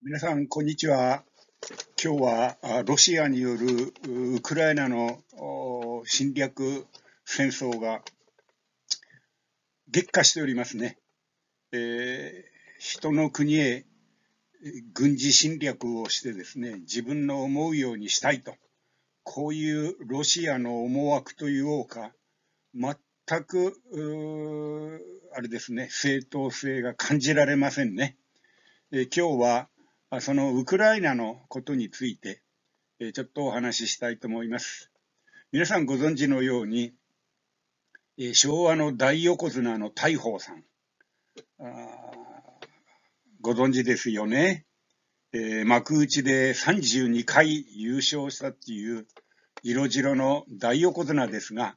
皆さん、こんにちは。今日はロシアによるウクライナの侵略戦争が激化しておりますね。えー、人の国へ軍事侵略をしてですね、自分の思うようにしたいと、こういうロシアの思惑というか、全く、あれですね、正当性が感じられませんね。えー、今日はそのウクライナのことについて、ちょっとお話ししたいと思います。皆さんご存知のように、昭和の大横綱の大鵬さん、ご存知ですよね。えー、幕内で32回優勝したっていう色白の大横綱ですが、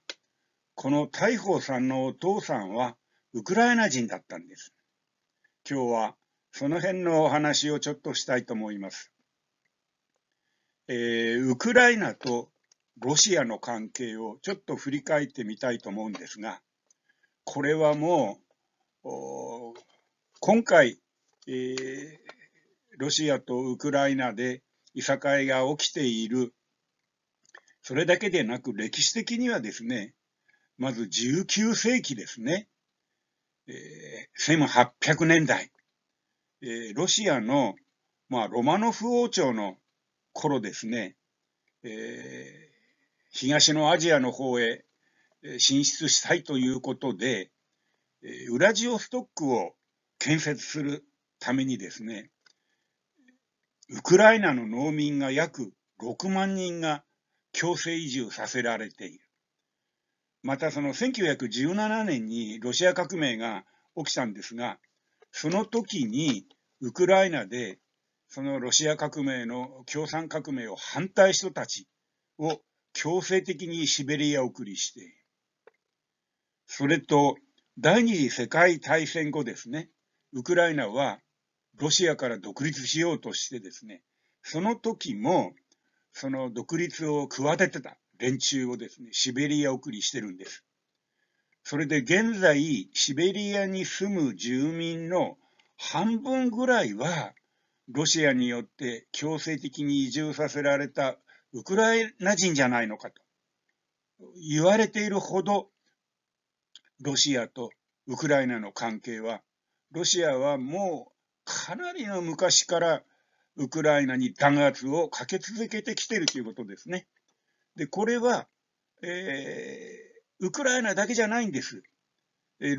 この大鵬さんのお父さんはウクライナ人だったんです。今日はその辺のお話をちょっとしたいと思います。えー、ウクライナとロシアの関係をちょっと振り返ってみたいと思うんですが、これはもう、今回、えー、ロシアとウクライナでいさかいが起きている、それだけでなく歴史的にはですね、まず19世紀ですね、えー、1800年代、えー、ロシアの、まあ、ロマノフ王朝の頃ですね、えー、東のアジアの方へ進出したいということで、えウラジオストックを建設するためにですね、ウクライナの農民が約6万人が強制移住させられている。またその1917年にロシア革命が起きたんですが、その時にウクライナでそのロシア革命の共産革命を反対人たちを強制的にシベリア送りして、それと第二次世界大戦後ですね、ウクライナはロシアから独立しようとしてですね、その時もその独立を企ててた連中をですね、シベリア送りしてるんです。それで現在、シベリアに住む住民の半分ぐらいは、ロシアによって強制的に移住させられたウクライナ人じゃないのかと言われているほど、ロシアとウクライナの関係は、ロシアはもうかなりの昔からウクライナに弾圧をかけ続けてきているということですね。で、これは、えーウクライナだけじゃないんです。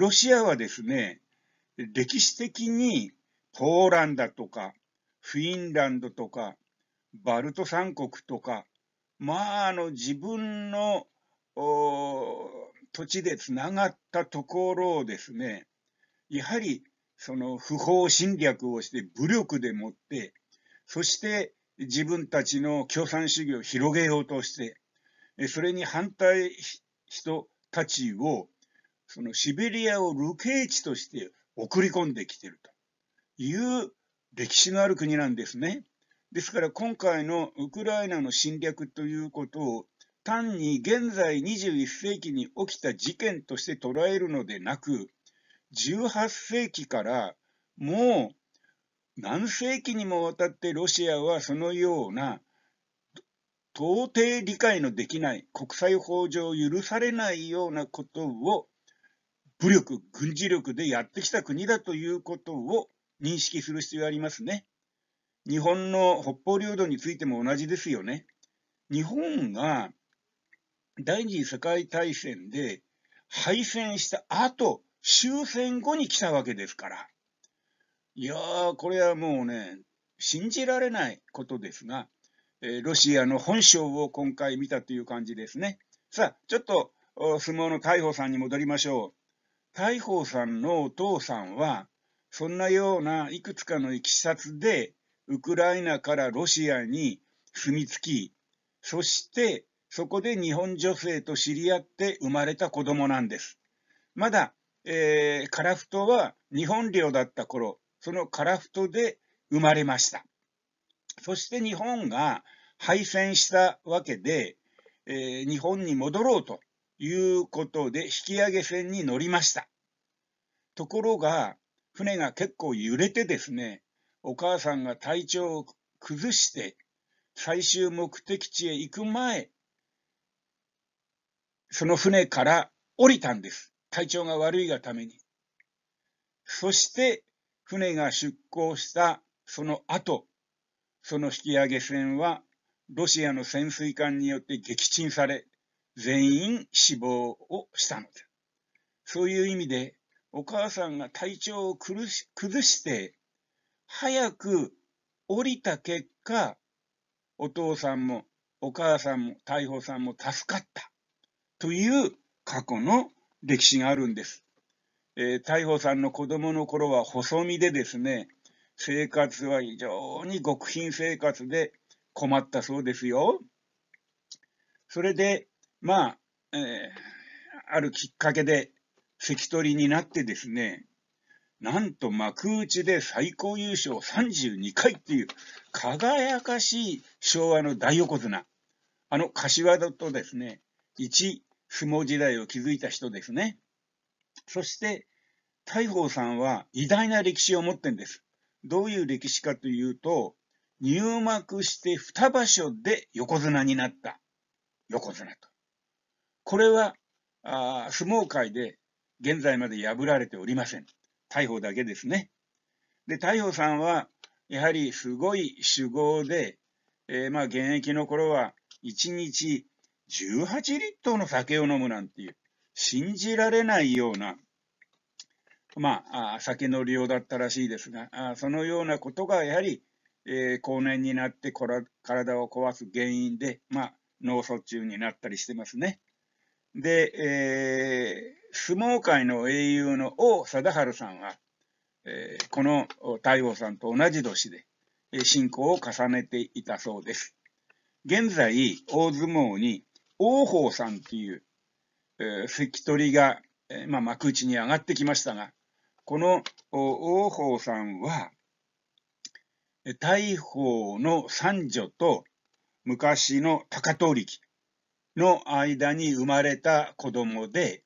ロシアはですね、歴史的にポーランドとか、フィンランドとか、バルト三国とか、まあ、あの、自分の土地でつながったところをですね、やはり、その不法侵略をして武力でもって、そして自分たちの共産主義を広げようとして、それに反対し人たちを、そのシベリアを流刑地として送り込んできているという歴史のある国なんですね。ですから今回のウクライナの侵略ということを単に現在21世紀に起きた事件として捉えるのでなく、18世紀からもう何世紀にもわたってロシアはそのような到底理解のできない国際法上許されないようなことを武力、軍事力でやってきた国だということを認識する必要がありますね。日本の北方領土についても同じですよね。日本が第二次世界大戦で敗戦した後、終戦後に来たわけですから。いやー、これはもうね、信じられないことですが、えロシアの本性を今回見たという感じですね。さあ、ちょっと相撲の大鵬さんに戻りましょう。大鵬さんのお父さんは、そんなようないくつかのいきさつで、ウクライナからロシアに住み着き、そしてそこで日本女性と知り合って生まれた子供なんです。まだ、えー、カラフトは日本領だった頃、そのカラフトで生まれました。そして日本が敗戦したわけで、えー、日本に戻ろうということで引き上げ船に乗りました。ところが、船が結構揺れてですね、お母さんが体調を崩して、最終目的地へ行く前、その船から降りたんです。体調が悪いがために。そして、船が出港したその後、その引き上げ船はロシアの潜水艦によって撃沈され、全員死亡をしたのです。そういう意味で、お母さんが体調を崩し崩して、早く降りた結果、お父さんもお母さんも大砲さんも助かったという過去の歴史があるんです。えー、大砲さんの子供の頃は細身でですね、生活は非常に極貧生活で困ったそうですよ。それで、まあ、えー、あるきっかけで関取になってですね、なんと幕内で最高優勝32回っていう輝かしい昭和の大横綱。あの柏戸とですね、一相撲時代を築いた人ですね。そして、大鵬さんは偉大な歴史を持ってんです。どういう歴史かというと、入幕して二場所で横綱になった横綱と。これはあ相撲界で現在まで破られておりません。大鵬だけですね。で、大鵬さんは、やはりすごい酒豪で、えー、まあ現役の頃は1日18リットルの酒を飲むなんていう、信じられないようなまあ、酒の利用だったらしいですが、そのようなことがやはり、えー、後年になってこら体を壊す原因で、まあ、脳卒中になったりしてますね。で、えー、相撲界の英雄の王貞治さんは、えー、この太陽さんと同じ年で、進行を重ねていたそうです。現在、大相撲に王鵬さんという、関取が、まあ、幕内に上がってきましたが、この王鵬さんは、大鵬の三女と昔の高藤力の間に生まれた子供で、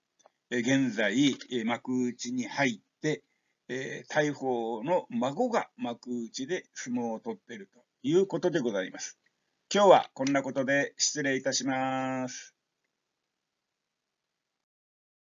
現在幕内に入って、大鵬の孫が幕内で相撲を取っているということでございます。今日はこんなことで失礼いたします。